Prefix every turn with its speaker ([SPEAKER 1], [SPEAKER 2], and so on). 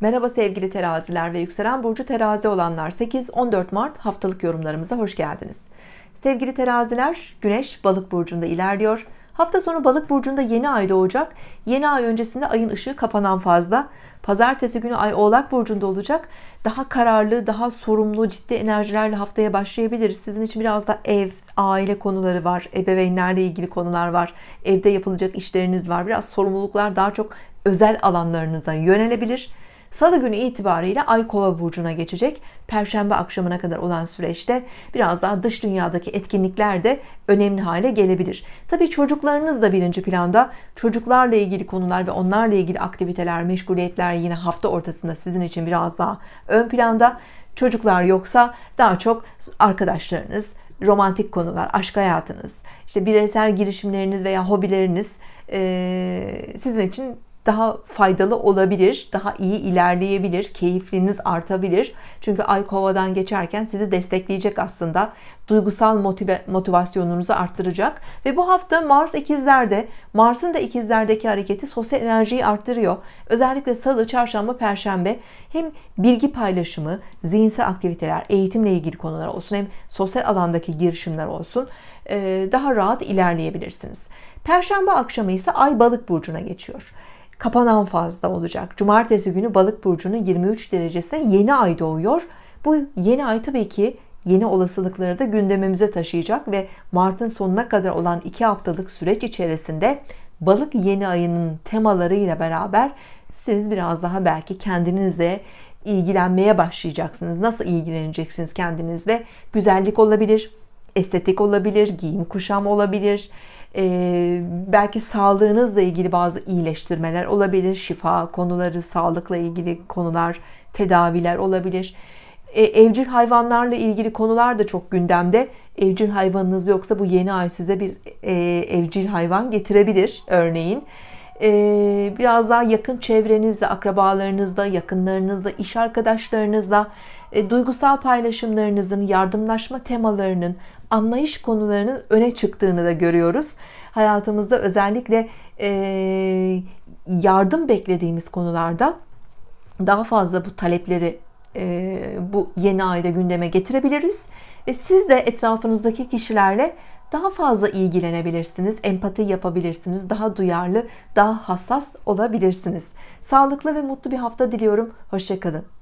[SPEAKER 1] Merhaba sevgili teraziler ve yükselen burcu terazi olanlar 8-14 Mart haftalık yorumlarımıza hoş geldiniz. Sevgili teraziler güneş balık burcunda ilerliyor. Hafta sonu balık burcunda yeni ay doğacak. Yeni ay öncesinde ayın ışığı kapanan fazla. Pazartesi günü ay oğlak burcunda olacak. Daha kararlı, daha sorumlu, ciddi enerjilerle haftaya başlayabiliriz. Sizin için biraz da ev, aile konuları var, ebeveynlerle ilgili konular var, evde yapılacak işleriniz var. Biraz sorumluluklar daha çok özel alanlarınıza yönelebilir. Salı günü itibariyle Ay Kova burcuna geçecek. Perşembe akşamına kadar olan süreçte biraz daha dış dünyadaki etkinlikler de önemli hale gelebilir. Tabii çocuklarınız da birinci planda. Çocuklarla ilgili konular ve onlarla ilgili aktiviteler, meşguliyetler yine hafta ortasında sizin için biraz daha ön planda. Çocuklar yoksa daha çok arkadaşlarınız, romantik konular, aşk hayatınız, işte bireysel girişimleriniz veya hobileriniz sizin için daha faydalı olabilir, daha iyi ilerleyebilir, keyifliniz artabilir. Çünkü ay kovadan geçerken sizi destekleyecek aslında. Duygusal motive, motivasyonunuzu arttıracak. Ve bu hafta Mars ikizlerde, Mars'ın da ikizlerdeki hareketi sosyal enerjiyi arttırıyor. Özellikle salı, çarşamba, perşembe hem bilgi paylaşımı, zihinsel aktiviteler, eğitimle ilgili konular olsun hem sosyal alandaki girişimler olsun daha rahat ilerleyebilirsiniz. Perşembe akşamı ise Ay Balık burcuna geçiyor kapanan fazda olacak. Cumartesi günü balık burcunun 23 derecesine yeni ay doğuyor. Bu yeni ay tabii ki yeni olasılıkları da gündemimize taşıyacak ve Mart'ın sonuna kadar olan 2 haftalık süreç içerisinde balık yeni ayının temalarıyla beraber siz biraz daha belki kendinize ilgilenmeye başlayacaksınız. Nasıl ilgileneceksiniz kendinizle? Güzellik olabilir, estetik olabilir, giyim kuşam olabilir, ee, belki sağlığınızla ilgili bazı iyileştirmeler olabilir. Şifa konuları, sağlıkla ilgili konular, tedaviler olabilir. Ee, evcil hayvanlarla ilgili konular da çok gündemde. Evcil hayvanınız yoksa bu yeni ay size bir e, evcil hayvan getirebilir örneğin. Ee, biraz daha yakın çevrenizde, akrabalarınızda, yakınlarınızla iş arkadaşlarınızla e, duygusal paylaşımlarınızın, yardımlaşma temalarının, anlayış konularının öne çıktığını da görüyoruz. Hayatımızda özellikle e, yardım beklediğimiz konularda daha fazla bu talepleri e, bu yeni ayda gündeme getirebiliriz. Ve siz de etrafınızdaki kişilerle daha fazla ilgilenebilirsiniz, empati yapabilirsiniz, daha duyarlı, daha hassas olabilirsiniz. Sağlıklı ve mutlu bir hafta diliyorum. Hoşçakalın.